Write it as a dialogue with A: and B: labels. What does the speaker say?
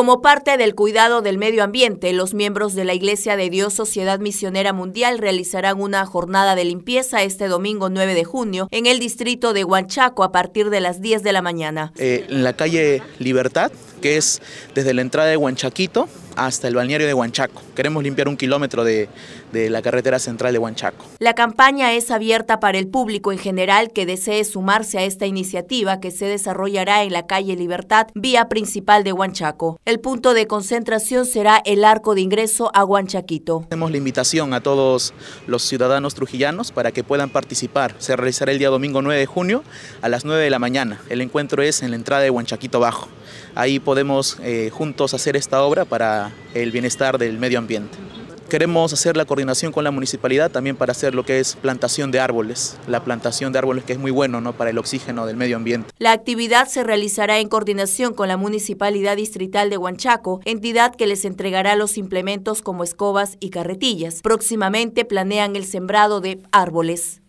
A: Como parte del cuidado del medio ambiente, los miembros de la Iglesia de Dios Sociedad Misionera Mundial realizarán una jornada de limpieza este domingo 9 de junio en el distrito de Huanchaco a partir de las 10 de la mañana.
B: Eh, en la calle Libertad, que es desde la entrada de Huanchaquito hasta el balneario de Huanchaco. Queremos limpiar un kilómetro de, la carretera central de Huanchaco.
A: La campaña es abierta para el público en general que desee sumarse a esta iniciativa que se desarrollará en la calle Libertad, vía principal de Huanchaco. El punto de concentración será el arco de ingreso a Huanchaquito.
B: Tenemos la invitación a todos los ciudadanos trujillanos para que puedan participar. Se realizará el día domingo 9 de junio a las 9 de la mañana. El encuentro es en la entrada de Huanchaquito Bajo. Ahí podemos eh, juntos hacer esta obra para el bienestar del medio ambiente. Queremos hacer la coordinación con la municipalidad también para hacer lo que es plantación de árboles, la plantación de árboles que es muy bueno ¿no? para el oxígeno del medio ambiente.
A: La actividad se realizará en coordinación con la Municipalidad Distrital de Huanchaco, entidad que les entregará los implementos como escobas y carretillas. Próximamente planean el sembrado de árboles.